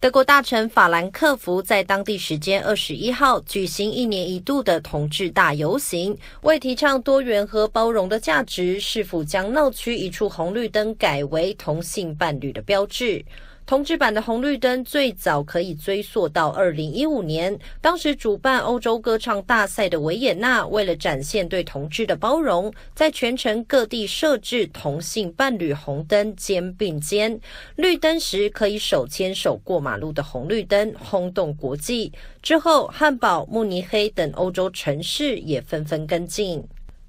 德国大臣法兰克福在当地时间二十一号举行一年一度的同志大游行，为提倡多元和包容的价值，市府将闹区一处红绿灯改为同性伴侣的标志。同志版的红绿灯最早可以追溯到二零一五年，当时主办欧洲歌唱大赛的维也纳，为了展现对同志的包容，在全城各地设置同性伴侣红灯肩并肩，绿灯时可以手牵手过马路的红绿灯，轰动国际。之后，汉堡、慕尼黑等欧洲城市也纷纷跟进。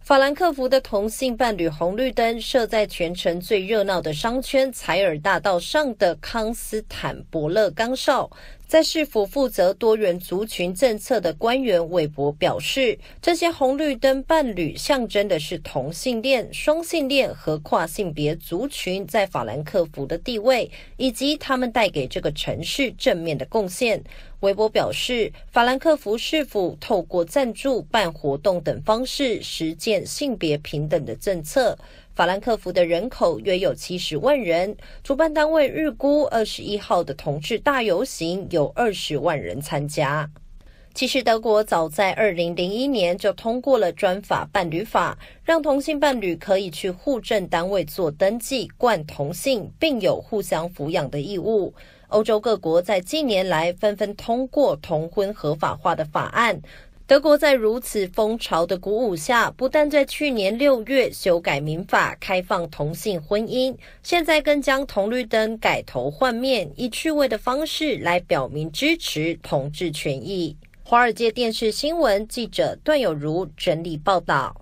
法兰克福的同性伴侣红绿灯设在全城最热闹的商圈采尔大道上的康斯坦伯勒岗哨。在市府负责多元族群政策的官员韦伯表示，这些红绿灯伴侣象征的是同性恋、双性恋和跨性别族群在法兰克福的地位，以及他们带给这个城市正面的贡献。韦伯表示，法兰克福市府透过赞助办活动等方式，实践性别平等的政策。法兰克福的人口约有七十万人。主办单位预估，二十一号的同志大游行有二十万人参加。其实，德国早在二零零一年就通过了《专法伴侣法》，让同性伴侣可以去户政单位做登记，冠同性，并有互相抚养的义务。欧洲各国在近年来纷纷通过同婚合法化的法案。德国在如此风潮的鼓舞下，不但在去年六月修改民法开放同性婚姻，现在更将同绿灯改头换面，以趣味的方式来表明支持同志权益。华尔街电视新闻记者段有如整理报道。